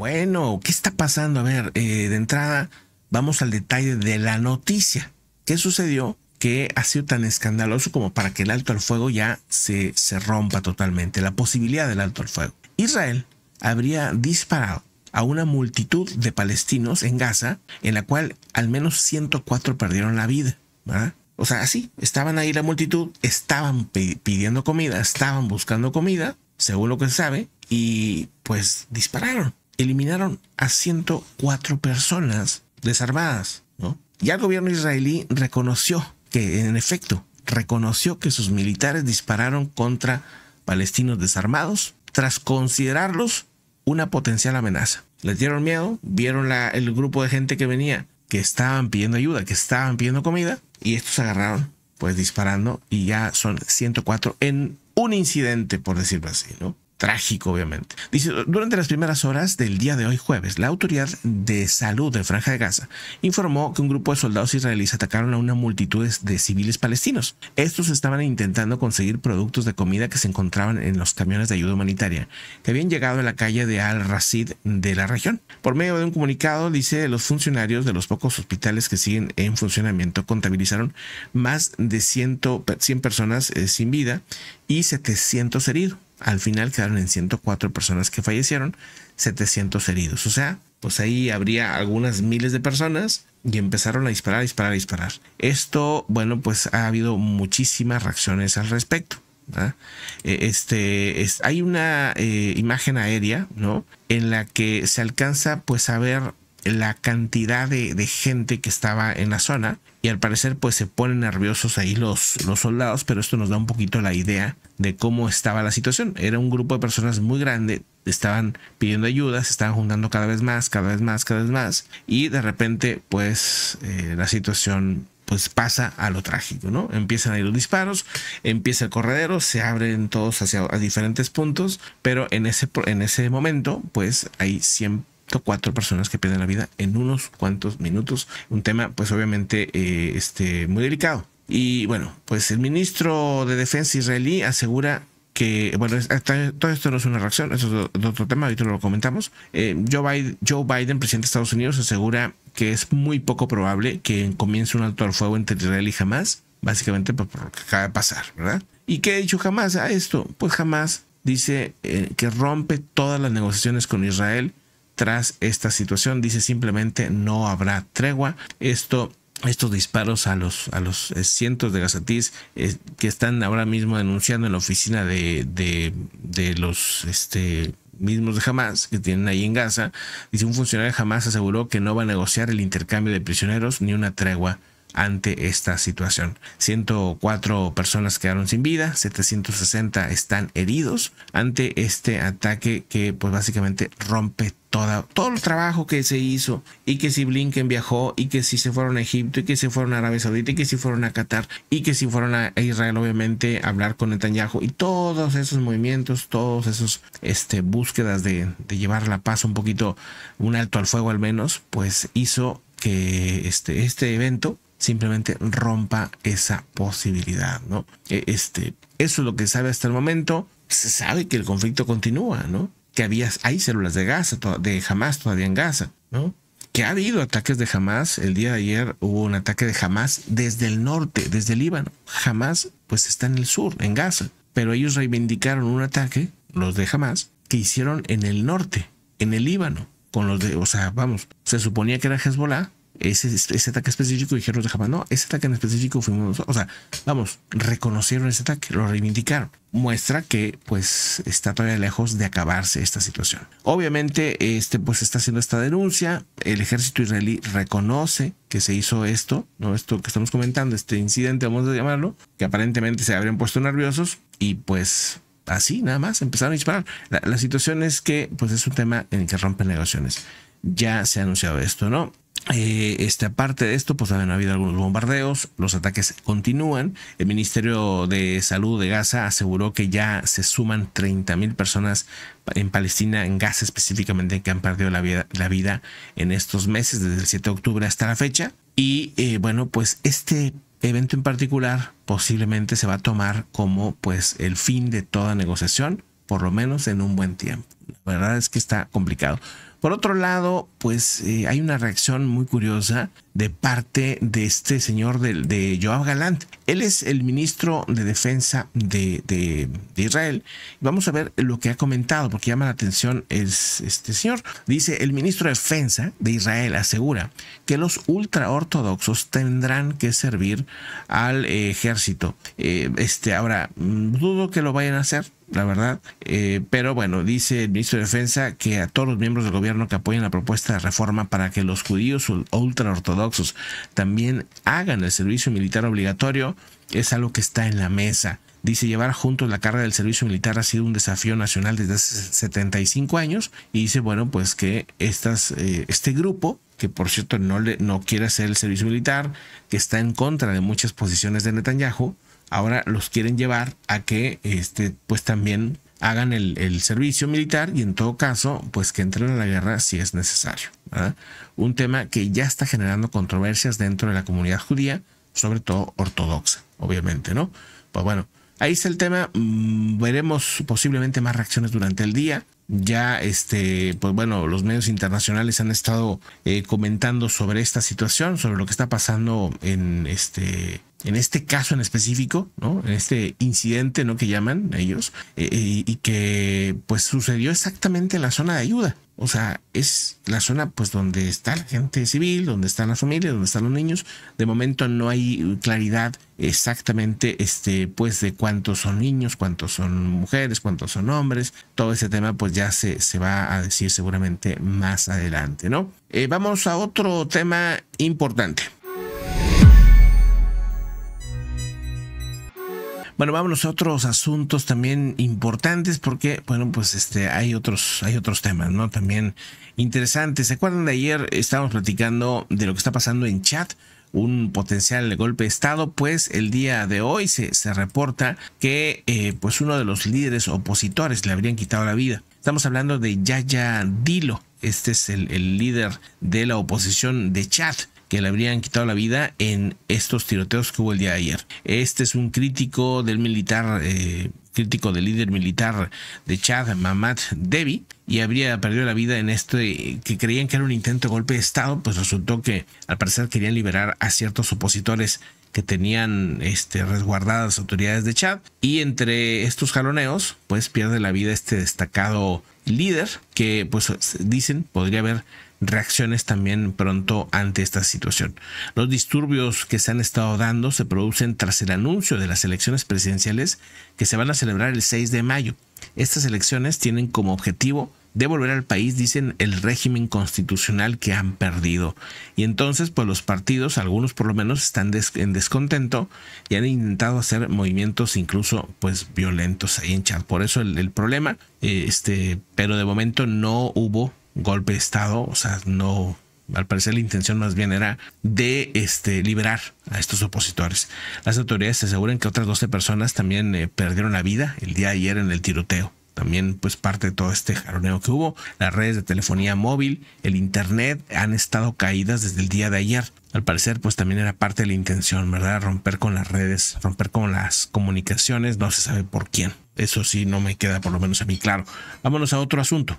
Bueno, ¿qué está pasando? A ver, eh, de entrada, vamos al detalle de la noticia. ¿Qué sucedió? que ha sido tan escandaloso como para que el alto al fuego ya se, se rompa totalmente, la posibilidad del alto al fuego. Israel habría disparado a una multitud de palestinos en Gaza, en la cual al menos 104 perdieron la vida. O sea, así, estaban ahí la multitud, estaban pidiendo comida, estaban buscando comida, según lo que se sabe, y pues dispararon eliminaron a 104 personas desarmadas. ¿no? Ya el gobierno israelí reconoció que, en efecto, reconoció que sus militares dispararon contra palestinos desarmados tras considerarlos una potencial amenaza. Les dieron miedo, vieron el grupo de gente que venía, que estaban pidiendo ayuda, que estaban pidiendo comida, y estos agarraron, pues disparando, y ya son 104 en un incidente, por decirlo así, ¿no? trágico, obviamente. Dice, durante las primeras horas del día de hoy jueves, la Autoridad de Salud de Franja de Gaza informó que un grupo de soldados israelíes atacaron a una multitud de civiles palestinos. Estos estaban intentando conseguir productos de comida que se encontraban en los camiones de ayuda humanitaria que habían llegado a la calle de Al-Rasid de la región. Por medio de un comunicado, dice, los funcionarios de los pocos hospitales que siguen en funcionamiento contabilizaron más de 100, personas eh, sin vida y 700 heridos. Al final quedaron en 104 personas que fallecieron, 700 heridos. O sea, pues ahí habría algunas miles de personas y empezaron a disparar, disparar, disparar. Esto, bueno, pues ha habido muchísimas reacciones al respecto. Eh, este, es, hay una eh, imagen aérea, ¿no? En la que se alcanza pues a ver la cantidad de, gente que estaba en la zona y al parecer pues se ponen nerviosos ahí los, los soldados, pero esto nos da un poquito la idea de cómo estaba la situación. Era un grupo de personas muy grande, estaban pidiendo ayuda, se estaban juntando cada vez más, cada vez más, cada vez más. Y de repente, pues, eh, la situación pues pasa a lo trágico, ¿no? Empiezan a ir los disparos, empieza el corredero, se abren todos hacia diferentes puntos, pero en ese, en ese momento, pues hay 104 personas que pierden la vida en unos cuantos minutos. Un tema, pues obviamente, eh, este, muy delicado. Y bueno, pues el ministro de Defensa israelí asegura que, bueno, todo esto no es una reacción, eso es otro tema, ahorita lo comentamos. Eh, Joe, Biden, presidente de Estados Unidos, asegura que es muy poco probable que comience un alto al fuego entre Israel y jamás. básicamente pues, por, lo que acaba de pasar, ¿verdad? ¿Y qué ha dicho jamás a ah, esto? Pues jamás dice eh, que rompe todas las negociaciones con Israel tras esta situación. Dice simplemente no habrá tregua. Esto estos disparos a los, a los eh, cientos de gazatís eh, que están ahora mismo denunciando en la oficina de, de, los este, mismos de Hamas que tienen ahí en Gaza. Dice un funcionario de Hamas aseguró que no va a negociar el intercambio de prisioneros ni una tregua ante esta situación. 104 personas quedaron sin vida, 760 están heridos ante este ataque que pues básicamente rompe todo el trabajo que se hizo y que si Blinken viajó y que si se fueron a Egipto y que se fueron a Arabia Saudita y que si fueron a Qatar y que si fueron a Israel obviamente a hablar con Netanyahu y todos esos movimientos, todos esos este, búsquedas de, llevar la paz un poquito, un alto al fuego al menos, pues hizo que este, este evento simplemente rompa esa posibilidad, ¿no? E, este, eso es lo que sabe hasta el momento. Se sabe que el conflicto continúa, ¿no? Que había, hay células de Gaza, de Hamas todavía en Gaza, ¿no? Que ha habido ataques de Hamas. El día de ayer hubo un ataque de Hamas desde el norte, desde el Líbano. Hamas, pues está en el sur, en Gaza. Pero ellos reivindicaron un ataque, los de Hamas, que hicieron en el norte, en el Líbano, con los de, o sea, vamos, se suponía que era Hezbollah, ese, ese ataque específico, dijeron los de Japón, no, ese ataque en específico fuimos O sea, vamos, reconocieron ese ataque, lo reivindicaron. Muestra que pues está todavía lejos de acabarse esta situación. Obviamente, este pues está haciendo esta denuncia, el ejército israelí reconoce que se hizo esto, ¿no? Esto que estamos comentando, este incidente, vamos a llamarlo, que aparentemente se habrían puesto nerviosos y pues así nada más empezaron a disparar. La, la, situación es que pues es un tema en el que rompen negociaciones. Ya se ha anunciado esto, ¿no? Eh, este, aparte de esto, pues han habido algunos bombardeos, los ataques continúan. El Ministerio de Salud de Gaza aseguró que ya se suman 30.000 personas en Palestina, en Gaza específicamente, que han perdido la vida, la vida, en estos meses, desde el 7 de octubre hasta la fecha. Y eh, bueno, pues este evento en particular posiblemente se va a tomar como pues el fin de toda negociación, por lo menos en un buen tiempo. La verdad es que está complicado. Por otro lado, pues eh, hay una reacción muy curiosa de parte de este señor de, Joab Galant. Él es el ministro de Defensa de, Israel. Vamos a ver lo que ha comentado, porque llama la atención este señor. Dice, el ministro de Defensa de Israel asegura que los ultraortodoxos tendrán que servir al ejército. Eh, este, ahora, mm, dudo que lo vayan a hacer, la verdad. Eh, pero bueno, dice el ministro de Defensa que a todos los miembros del gobierno que apoyen la propuesta de reforma para que los judíos ultraortodoxos también hagan el servicio militar obligatorio es algo que está en la mesa. Dice, llevar juntos la carga del servicio militar ha sido un desafío nacional desde hace 75 años. Y dice, bueno, pues que estas, eh, este grupo, que por cierto no, le, no quiere hacer el servicio militar, que está en contra de muchas posiciones de Netanyahu, ahora los quieren llevar a que este, pues también hagan el, servicio militar y en todo caso, pues que entren a la guerra si es necesario. Un tema que ya está generando controversias dentro de la comunidad judía, sobre todo ortodoxa, obviamente, ¿no? Pues bueno, ahí está el tema. Mm, veremos posiblemente más reacciones durante el día. Ya, este, pues bueno, los medios internacionales han estado eh, comentando sobre esta situación, sobre lo que está pasando en este en este caso en específico, ¿no? En este incidente, ¿no? Que llaman ellos, eh, eh, y que pues sucedió exactamente en la zona de ayuda. O sea, es la zona pues donde está la gente civil, donde están las familias, donde están los niños. De momento no hay claridad exactamente este pues de cuántos son niños, cuántos son mujeres, cuántos son hombres. Todo ese tema pues ya se, se va a decir seguramente más adelante, ¿no? Eh, vamos a otro tema importante. Bueno, vámonos a otros asuntos también importantes porque, bueno, pues este, hay otros, hay otros temas, ¿no? También interesantes. ¿Se acuerdan de ayer? Estábamos platicando de lo que está pasando en Chat un potencial golpe de Estado, pues el día de hoy se, se reporta que eh, pues uno de los líderes opositores le habrían quitado la vida. Estamos hablando de Yaya Dilo, este es el, el líder de la oposición de Chad que le habrían quitado la vida en estos tiroteos que hubo el día de ayer. Este es un crítico del militar, eh, crítico del líder militar de Chad, Mamad Devi, y habría perdido la vida en esto, que creían que era un intento de golpe de Estado, pues resultó que al parecer querían liberar a ciertos opositores que tenían este, resguardadas autoridades de Chad. Y entre estos jaloneos, pues pierde la vida este destacado líder que, pues dicen, podría haber reacciones también pronto ante esta situación. Los disturbios que se han estado dando se producen tras el anuncio de las elecciones presidenciales que se van a celebrar el 6 de mayo. Estas elecciones tienen como objetivo devolver al país, dicen, el régimen constitucional que han perdido. Y entonces, pues los partidos, algunos por lo menos, están en descontento y han intentado hacer movimientos incluso, pues, violentos ahí en Chad. Por eso el, problema, eh, este, pero de momento no hubo golpe de Estado, o sea, no, al parecer la intención más bien era de este, liberar a estos opositores. Las autoridades aseguran que otras 12 personas también eh, perdieron la vida el día de ayer en el tiroteo. También pues parte de todo este jaroneo que hubo. Las redes de telefonía móvil, el internet han estado caídas desde el día de ayer. Al parecer pues también era parte de la intención, ¿verdad? Romper con las redes, romper con las comunicaciones, no se sabe por quién. Eso sí no me queda por lo menos a mí claro. Vámonos a otro asunto.